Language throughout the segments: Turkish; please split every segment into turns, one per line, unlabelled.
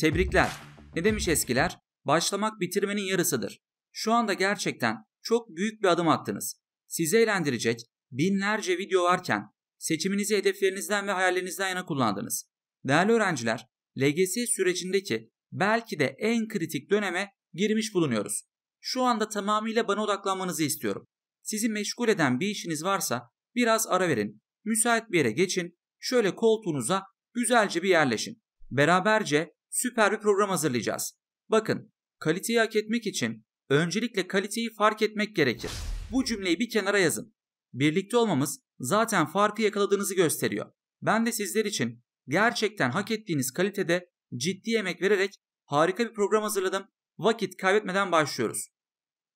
Tebrikler. Ne demiş eskiler? Başlamak bitirmenin yarısıdır. Şu anda gerçekten çok büyük bir adım attınız. Sizi eğlendirecek binlerce video varken seçiminizi hedeflerinizden ve hayallerinizden yana kullandınız. Değerli öğrenciler, LGS sürecindeki belki de en kritik döneme girmiş bulunuyoruz. Şu anda tamamıyla bana odaklanmanızı istiyorum. Sizi meşgul eden bir işiniz varsa biraz ara verin. Müsait bir yere geçin. Şöyle koltuğunuza güzelce bir yerleşin. Beraberce süper bir program hazırlayacağız. Bakın, kaliteyi hak etmek için öncelikle kaliteyi fark etmek gerekir. Bu cümleyi bir kenara yazın. Birlikte olmamız zaten farkı yakaladığınızı gösteriyor. Ben de sizler için gerçekten hak ettiğiniz kalitede ciddi emek vererek harika bir program hazırladım. Vakit kaybetmeden başlıyoruz.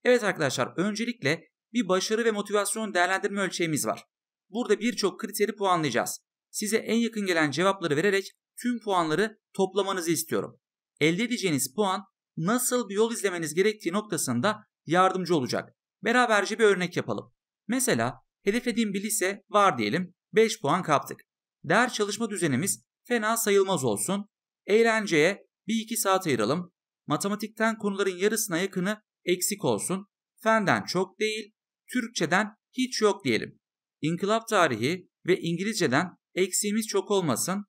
Evet arkadaşlar, öncelikle bir başarı ve motivasyon değerlendirme ölçeğimiz var. Burada birçok kriteri puanlayacağız. Size en yakın gelen cevapları vererek tüm puanları toplamanızı istiyorum. Elde edeceğiniz puan nasıl bir yol izlemeniz gerektiği noktasında yardımcı olacak. Beraberce bir örnek yapalım. Mesela hedeflediğim bir lise var diyelim 5 puan kaptık. Ders çalışma düzenimiz fena sayılmaz olsun. Eğlenceye 1-2 saat ayıralım. Matematikten konuların yarısına yakını eksik olsun. Fenden çok değil, Türkçeden hiç yok diyelim. İnkılap tarihi ve İngilizceden eksiğimiz çok olmasın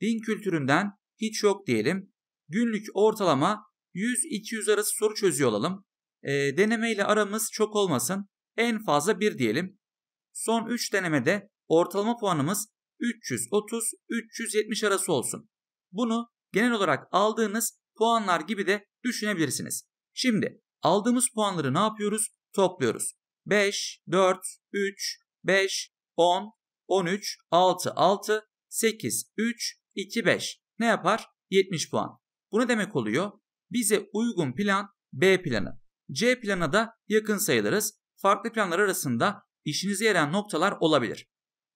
din kültüründen hiç yok diyelim. Günlük ortalama 100-200 arası soru çözüyor olalım. E, ee, deneme ile aramız çok olmasın. En fazla 1 diyelim. Son 3 denemede ortalama puanımız 330-370 arası olsun. Bunu genel olarak aldığınız puanlar gibi de düşünebilirsiniz. Şimdi aldığımız puanları ne yapıyoruz? Topluyoruz. 5, 4, 3, 5, 10, 13, 6, 6, 8, 3, 2 5 ne yapar? 70 puan. Bu ne demek oluyor? Bize uygun plan B planı. C plana da yakın sayılırız. Farklı planlar arasında işinize yarayan noktalar olabilir.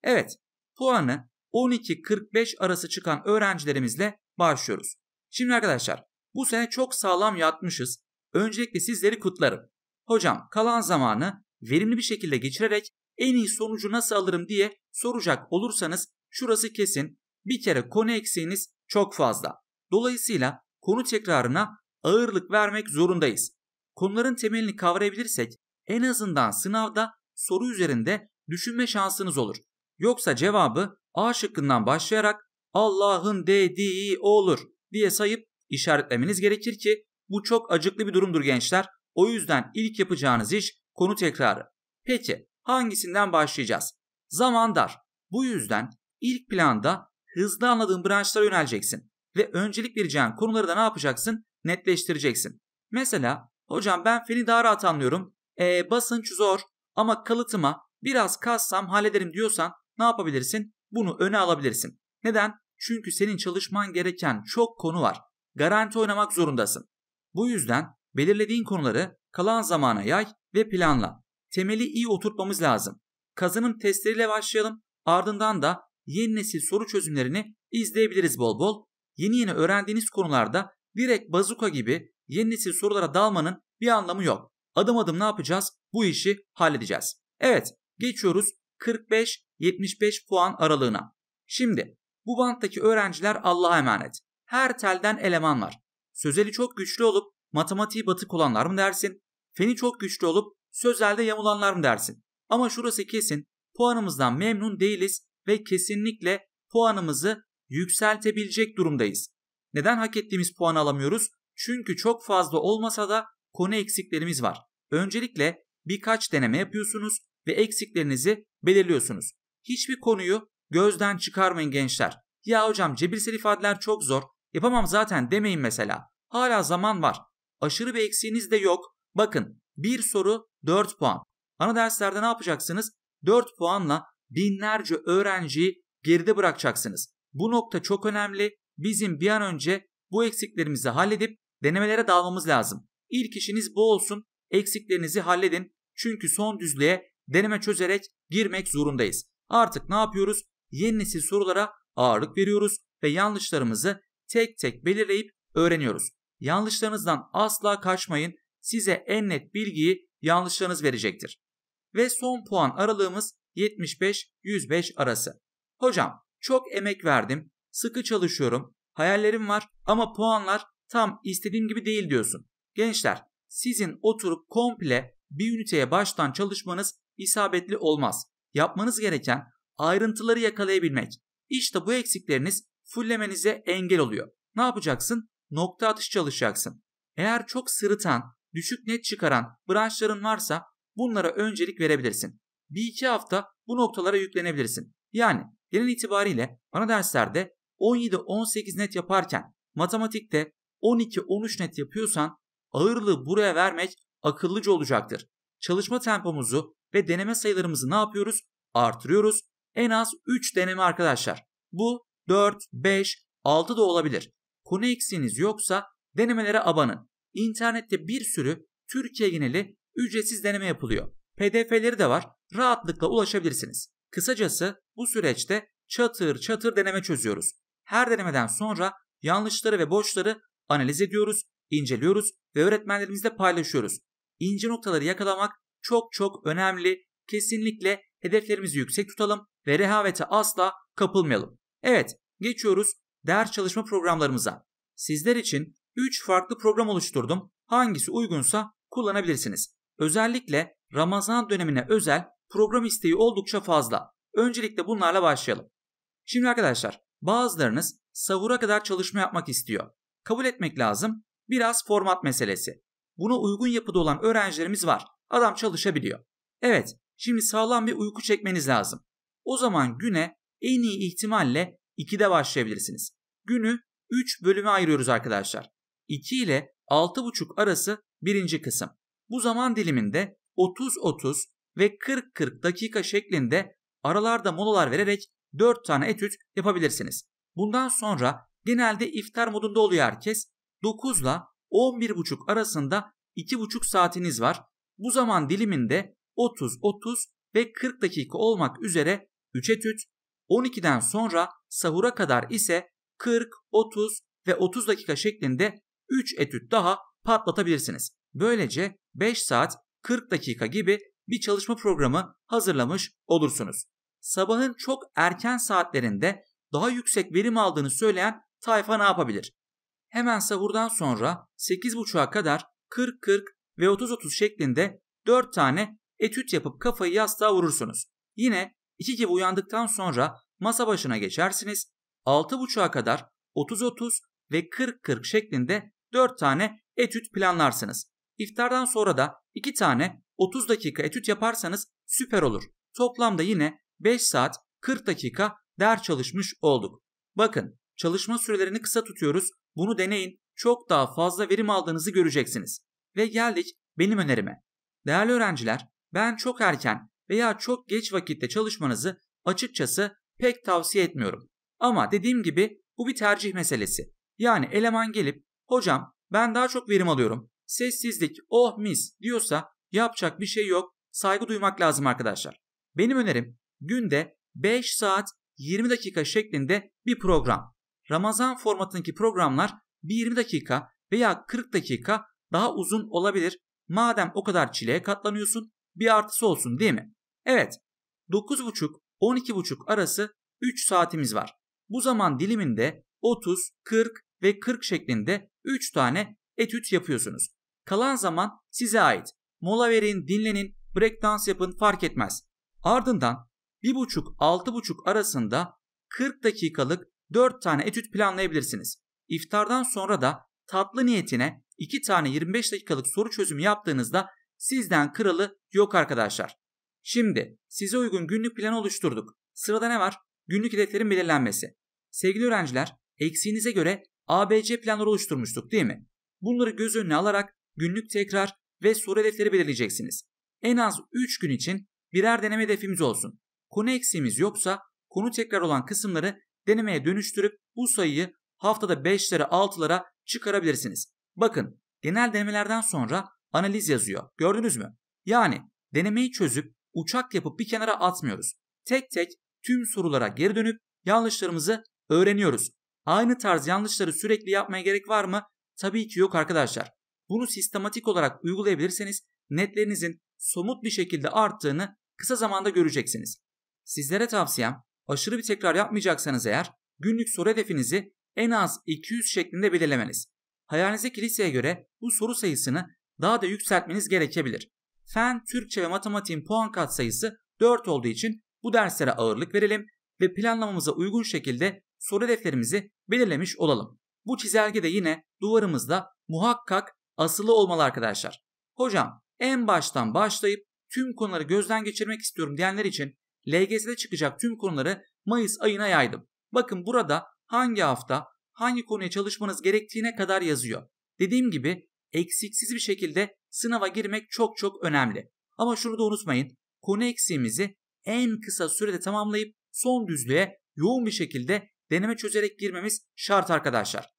Evet, puanı 12-45 arası çıkan öğrencilerimizle başlıyoruz. Şimdi arkadaşlar, bu sene çok sağlam yatmışız. Öncelikle sizleri kutlarım. Hocam, kalan zamanı verimli bir şekilde geçirerek en iyi sonucu nasıl alırım diye soracak olursanız şurası kesin bir kere konu eksiğiniz çok fazla. Dolayısıyla konu tekrarına ağırlık vermek zorundayız. Konuların temelini kavrayabilirsek en azından sınavda soru üzerinde düşünme şansınız olur. Yoksa cevabı A şıkkından başlayarak Allah'ın dediği olur diye sayıp işaretlemeniz gerekir ki bu çok acıklı bir durumdur gençler. O yüzden ilk yapacağınız iş konu tekrarı. Peki hangisinden başlayacağız? Zaman dar. Bu yüzden ilk planda hızlı anladığın branşlara yöneleceksin ve öncelik vereceğin konuları da ne yapacaksın? Netleştireceksin. Mesela hocam ben feni daha rahat anlıyorum. E, basınç zor ama kalıtıma biraz kassam hallederim diyorsan ne yapabilirsin? Bunu öne alabilirsin. Neden? Çünkü senin çalışman gereken çok konu var. Garanti oynamak zorundasın. Bu yüzden belirlediğin konuları kalan zamana yay ve planla. Temeli iyi oturtmamız lazım. Kazanım testleriyle başlayalım. Ardından da yeni nesil soru çözümlerini izleyebiliriz bol bol. Yeni yeni öğrendiğiniz konularda direkt bazuka gibi yeni nesil sorulara dalmanın bir anlamı yok. Adım adım ne yapacağız? Bu işi halledeceğiz. Evet geçiyoruz 45-75 puan aralığına. Şimdi bu banttaki öğrenciler Allah'a emanet. Her telden eleman var. Sözeli çok güçlü olup matematiği batık olanlar mı dersin? Feni çok güçlü olup sözelde yamulanlar mı dersin? Ama şurası kesin puanımızdan memnun değiliz ve kesinlikle puanımızı yükseltebilecek durumdayız. Neden hak ettiğimiz puan alamıyoruz? Çünkü çok fazla olmasa da konu eksiklerimiz var. Öncelikle birkaç deneme yapıyorsunuz ve eksiklerinizi belirliyorsunuz. Hiçbir konuyu gözden çıkarmayın gençler. Ya hocam cebirsel ifadeler çok zor, yapamam zaten demeyin mesela. Hala zaman var. Aşırı bir eksiğiniz de yok. Bakın bir soru 4 puan. Ana derslerde ne yapacaksınız? 4 puanla binlerce öğrenciyi geride bırakacaksınız. Bu nokta çok önemli. Bizim bir an önce bu eksiklerimizi halledip denemelere dalmamız lazım. İlk işiniz bu olsun. Eksiklerinizi halledin. Çünkü son düzlüğe deneme çözerek girmek zorundayız. Artık ne yapıyoruz? Yeni nesil sorulara ağırlık veriyoruz ve yanlışlarımızı tek tek belirleyip öğreniyoruz. Yanlışlarınızdan asla kaçmayın. Size en net bilgiyi yanlışlarınız verecektir. Ve son puan aralığımız 75-105 arası. Hocam çok emek verdim, sıkı çalışıyorum, hayallerim var ama puanlar tam istediğim gibi değil diyorsun. Gençler sizin oturup komple bir üniteye baştan çalışmanız isabetli olmaz. Yapmanız gereken ayrıntıları yakalayabilmek. İşte bu eksikleriniz fullemenize engel oluyor. Ne yapacaksın? Nokta atış çalışacaksın. Eğer çok sırıtan, düşük net çıkaran branşların varsa bunlara öncelik verebilirsin bir iki hafta bu noktalara yüklenebilirsin. Yani genel itibariyle ana derslerde 17-18 net yaparken matematikte 12-13 net yapıyorsan ağırlığı buraya vermek akıllıca olacaktır. Çalışma tempomuzu ve deneme sayılarımızı ne yapıyoruz? Artırıyoruz. En az 3 deneme arkadaşlar. Bu 4, 5, 6 da olabilir. Konu eksiğiniz yoksa denemelere abanın. İnternette bir sürü Türkiye geneli ücretsiz deneme yapılıyor. PDF'leri de var rahatlıkla ulaşabilirsiniz. Kısacası bu süreçte çatır çatır deneme çözüyoruz. Her denemeden sonra yanlışları ve boşları analiz ediyoruz, inceliyoruz ve öğretmenlerimizle paylaşıyoruz. İnce noktaları yakalamak çok çok önemli. Kesinlikle hedeflerimizi yüksek tutalım ve rehavete asla kapılmayalım. Evet, geçiyoruz ders çalışma programlarımıza. Sizler için 3 farklı program oluşturdum. Hangisi uygunsa kullanabilirsiniz. Özellikle Ramazan dönemine özel Program isteği oldukça fazla. Öncelikle bunlarla başlayalım. Şimdi arkadaşlar bazılarınız sahura kadar çalışma yapmak istiyor. Kabul etmek lazım. Biraz format meselesi. Buna uygun yapıda olan öğrencilerimiz var. Adam çalışabiliyor. Evet, şimdi sağlam bir uyku çekmeniz lazım. O zaman güne en iyi ihtimalle 2'de başlayabilirsiniz. Günü 3 bölüme ayırıyoruz arkadaşlar. 2 ile 6.30 arası birinci kısım. Bu zaman diliminde 30-30 ve 40-40 dakika şeklinde aralarda molalar vererek 4 tane etüt yapabilirsiniz. Bundan sonra genelde iftar modunda oluyor herkes. 9 ile 11.30 arasında 2.5 saatiniz var. Bu zaman diliminde 30-30 ve 40 dakika olmak üzere 3 etüt, 12'den sonra sahura kadar ise 40, 30 ve 30 dakika şeklinde 3 etüt daha patlatabilirsiniz. Böylece 5 saat 40 dakika gibi bir çalışma programı hazırlamış olursunuz. Sabahın çok erken saatlerinde daha yüksek verim aldığını söyleyen tayfa ne yapabilir? Hemen sahurdan sonra 8.30'a kadar 40-40 ve 30-30 şeklinde 4 tane etüt yapıp kafayı yastığa vurursunuz. Yine 2 gibi uyandıktan sonra masa başına geçersiniz. 6.30'a kadar 30-30 ve 40-40 şeklinde 4 tane etüt planlarsınız. İftardan sonra da 2 tane 30 dakika etüt yaparsanız süper olur. Toplamda yine 5 saat 40 dakika ders çalışmış olduk. Bakın çalışma sürelerini kısa tutuyoruz. Bunu deneyin. Çok daha fazla verim aldığınızı göreceksiniz. Ve geldik benim önerime. Değerli öğrenciler, ben çok erken veya çok geç vakitte çalışmanızı açıkçası pek tavsiye etmiyorum. Ama dediğim gibi bu bir tercih meselesi. Yani eleman gelip hocam ben daha çok verim alıyorum sessizlik, oh mis diyorsa yapacak bir şey yok. Saygı duymak lazım arkadaşlar. Benim önerim günde 5 saat 20 dakika şeklinde bir program. Ramazan formatındaki programlar 20 dakika veya 40 dakika daha uzun olabilir. Madem o kadar çileye katlanıyorsun bir artısı olsun değil mi? Evet 9.30-12.30 arası 3 saatimiz var. Bu zaman diliminde 30, 40 ve 40 şeklinde 3 tane etüt yapıyorsunuz. Kalan zaman size ait. Mola verin, dinlenin, break dance yapın fark etmez. Ardından 1.5-6.5 arasında 40 dakikalık 4 tane etüt planlayabilirsiniz. İftardan sonra da tatlı niyetine 2 tane 25 dakikalık soru çözümü yaptığınızda sizden kralı yok arkadaşlar. Şimdi size uygun günlük planı oluşturduk. Sırada ne var? Günlük hedeflerin belirlenmesi. Sevgili öğrenciler, eksiğinize göre ABC planları oluşturmuştuk değil mi? Bunları göz önüne alarak günlük tekrar ve soru hedefleri belirleyeceksiniz. En az 3 gün için birer deneme hedefimiz olsun. Konu eksiğimiz yoksa konu tekrar olan kısımları denemeye dönüştürüp bu sayıyı haftada 5'lere 6'lara çıkarabilirsiniz. Bakın genel denemelerden sonra analiz yazıyor. Gördünüz mü? Yani denemeyi çözüp uçak yapıp bir kenara atmıyoruz. Tek tek tüm sorulara geri dönüp yanlışlarımızı öğreniyoruz. Aynı tarz yanlışları sürekli yapmaya gerek var mı? Tabii ki yok arkadaşlar. Bunu sistematik olarak uygulayabilirseniz netlerinizin somut bir şekilde arttığını kısa zamanda göreceksiniz. Sizlere tavsiyem aşırı bir tekrar yapmayacaksanız eğer günlük soru hedefinizi en az 200 şeklinde belirlemeniz. Hayalinizdeki liseye göre bu soru sayısını daha da yükseltmeniz gerekebilir. Fen, Türkçe ve matematiğin puan kat sayısı 4 olduğu için bu derslere ağırlık verelim ve planlamamıza uygun şekilde soru hedeflerimizi belirlemiş olalım. Bu çizelge de yine duvarımızda muhakkak asılı olmalı arkadaşlar. Hocam en baştan başlayıp tüm konuları gözden geçirmek istiyorum diyenler için LGS'de çıkacak tüm konuları Mayıs ayına yaydım. Bakın burada hangi hafta hangi konuya çalışmanız gerektiğine kadar yazıyor. Dediğim gibi eksiksiz bir şekilde sınava girmek çok çok önemli. Ama şunu da unutmayın. Konu eksiğimizi en kısa sürede tamamlayıp son düzlüğe yoğun bir şekilde deneme çözerek girmemiz şart arkadaşlar.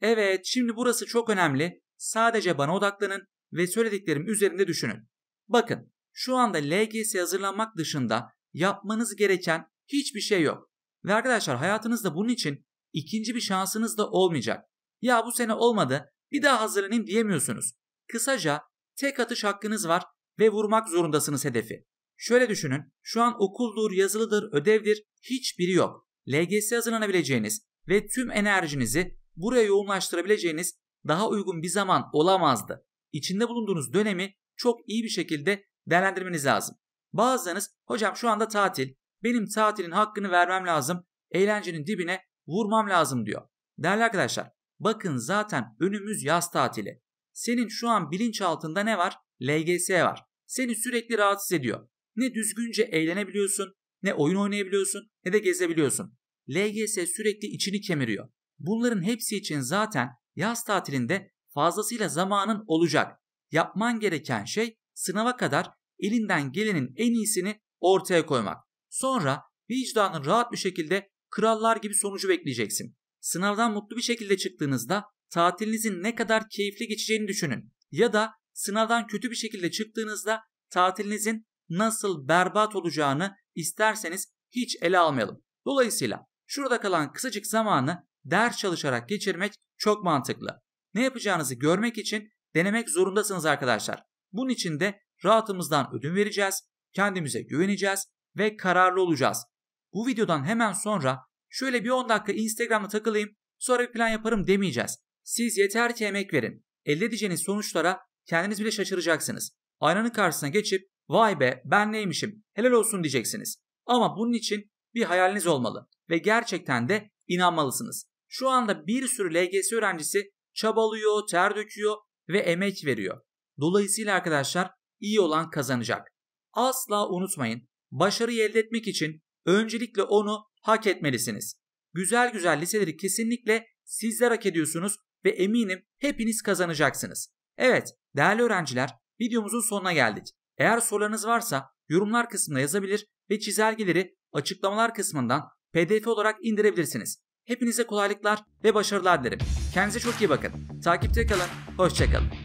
Evet şimdi burası çok önemli. Sadece bana odaklanın ve söylediklerim üzerinde düşünün. Bakın, şu anda LGS hazırlanmak dışında yapmanız gereken hiçbir şey yok. Ve arkadaşlar hayatınızda bunun için ikinci bir şansınız da olmayacak. Ya bu sene olmadı, bir daha hazırlanayım diyemiyorsunuz. Kısaca tek atış hakkınız var ve vurmak zorundasınız hedefi. Şöyle düşünün, şu an okuldur, yazılıdır, ödevdir, hiçbiri yok. LGS hazırlanabileceğiniz ve tüm enerjinizi buraya yoğunlaştırabileceğiniz daha uygun bir zaman olamazdı. İçinde bulunduğunuz dönemi çok iyi bir şekilde değerlendirmeniz lazım. Bazılarınız hocam şu anda tatil, benim tatilin hakkını vermem lazım, eğlencenin dibine vurmam lazım diyor. Değerli arkadaşlar bakın zaten önümüz yaz tatili. Senin şu an bilinçaltında ne var? LGS var. Seni sürekli rahatsız ediyor. Ne düzgünce eğlenebiliyorsun, ne oyun oynayabiliyorsun, ne de gezebiliyorsun. LGS sürekli içini kemiriyor. Bunların hepsi için zaten Yaz tatilinde fazlasıyla zamanın olacak. Yapman gereken şey sınava kadar elinden gelenin en iyisini ortaya koymak. Sonra vicdanın rahat bir şekilde krallar gibi sonucu bekleyeceksin. Sınavdan mutlu bir şekilde çıktığınızda tatilinizin ne kadar keyifli geçeceğini düşünün. Ya da sınavdan kötü bir şekilde çıktığınızda tatilinizin nasıl berbat olacağını isterseniz hiç ele almayalım. Dolayısıyla şurada kalan kısacık zamanı ders çalışarak geçirmek çok mantıklı. Ne yapacağınızı görmek için denemek zorundasınız arkadaşlar. Bunun için de rahatımızdan ödün vereceğiz, kendimize güveneceğiz ve kararlı olacağız. Bu videodan hemen sonra şöyle bir 10 dakika Instagram'da takılayım sonra bir plan yaparım demeyeceğiz. Siz yeter ki emek verin. Elde edeceğiniz sonuçlara kendiniz bile şaşıracaksınız. Aynanın karşısına geçip vay be ben neymişim helal olsun diyeceksiniz. Ama bunun için bir hayaliniz olmalı ve gerçekten de inanmalısınız şu anda bir sürü LGS öğrencisi çabalıyor, ter döküyor ve emek veriyor. Dolayısıyla arkadaşlar iyi olan kazanacak. Asla unutmayın. Başarıyı elde etmek için öncelikle onu hak etmelisiniz. Güzel güzel liseleri kesinlikle sizler hak ediyorsunuz ve eminim hepiniz kazanacaksınız. Evet değerli öğrenciler videomuzun sonuna geldik. Eğer sorularınız varsa yorumlar kısmına yazabilir ve çizelgeleri açıklamalar kısmından pdf olarak indirebilirsiniz. Hepinize kolaylıklar ve başarılar dilerim. Kendinize çok iyi bakın. Takipte kalın. Hoşçakalın.